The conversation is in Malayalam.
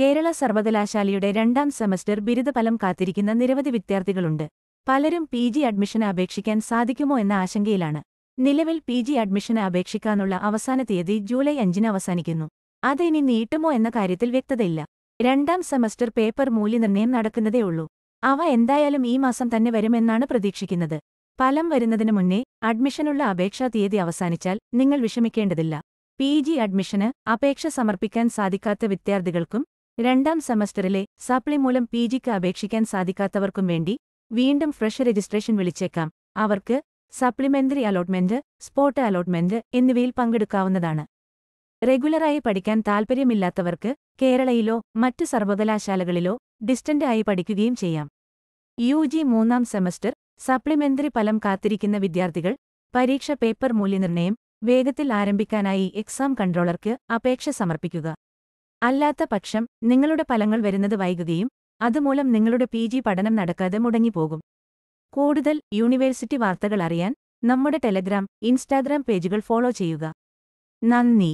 കേരള സർവകലാശാലയുടെ രണ്ടാം സെമസ്റ്റർ ബിരുദഫലം കാത്തിരിക്കുന്ന നിരവധി വിദ്യാർത്ഥികളുണ്ട് പലരും പി ജി അഡ്മിഷന് അപേക്ഷിക്കാൻ സാധിക്കുമോ എന്ന ആശങ്കയിലാണ് നിലവിൽ പി ജി അഡ്മിഷന് അപേക്ഷിക്കാനുള്ള അവസാന തീയതി ജൂലൈ അഞ്ചിന് അവസാനിക്കുന്നു അതിനി നീട്ടുമോ എന്ന കാര്യത്തിൽ വ്യക്തതയില്ല രണ്ടാം സെമസ്റ്റർ പേപ്പർ മൂല്യനിർണ്ണയം നടക്കുന്നതേയുള്ളൂ അവ എന്തായാലും ഈ മാസം തന്നെ വരുമെന്നാണ് പ്രതീക്ഷിക്കുന്നത് ഫലം വരുന്നതിനു മുന്നേ അഡ്മിഷനുള്ള അപേക്ഷാ തീയതി അവസാനിച്ചാൽ നിങ്ങൾ വിഷമിക്കേണ്ടതില്ല പി ജി അഡ്മിഷന് അപേക്ഷ സമർപ്പിക്കാൻ സാധിക്കാത്ത വിദ്യാർത്ഥികൾക്കും രണ്ടാം സെമസ്റ്ററിലെ സപ്ലി മൂലം പി ജിക്ക് അപേക്ഷിക്കാൻ സാധിക്കാത്തവർക്കും വേണ്ടി വീണ്ടും ഫ്രഷ് രജിസ്ട്രേഷൻ വിളിച്ചേക്കാം അവർക്ക് സപ്ലിമെന്ററി അലോട്ട്മെന്റ് സ്പോട്ട് അലോട്ട്മെന്റ് എന്നിവയിൽ പങ്കെടുക്കാവുന്നതാണ് റെഗുലറായി പഠിക്കാൻ താൽപ്പര്യമില്ലാത്തവർക്ക് കേരളയിലോ മറ്റ് സർവകലാശാലകളിലോ ഡിസ്റ്റന്റ് ആയി പഠിക്കുകയും ചെയ്യാം യു ജി മൂന്നാം സെമസ്റ്റർ സപ്ലിമെന്ററി ഫലം കാത്തിരിക്കുന്ന വിദ്യാർത്ഥികൾ പരീക്ഷ പേപ്പർ മൂല്യനിർണ്ണയം വേഗത്തിൽ ആരംഭിക്കാനായി എക്സാം കൺട്രോളർക്ക് അപേക്ഷ സമർപ്പിക്കുക അല്ലാത്ത പക്ഷം നിങ്ങളുടെ ഫലങ്ങൾ വരുന്നത് വൈകുകയും അതുമൂലം നിങ്ങളുടെ പി ജി പഠനം നടക്കാതെ മുടങ്ങിപ്പോകും കൂടുതൽ യൂണിവേഴ്സിറ്റി വാർത്തകൾ അറിയാൻ നമ്മുടെ ടെലഗ്രാം ഇൻസ്റ്റാഗ്രാം പേജുകൾ ഫോളോ ചെയ്യുക നന്ദി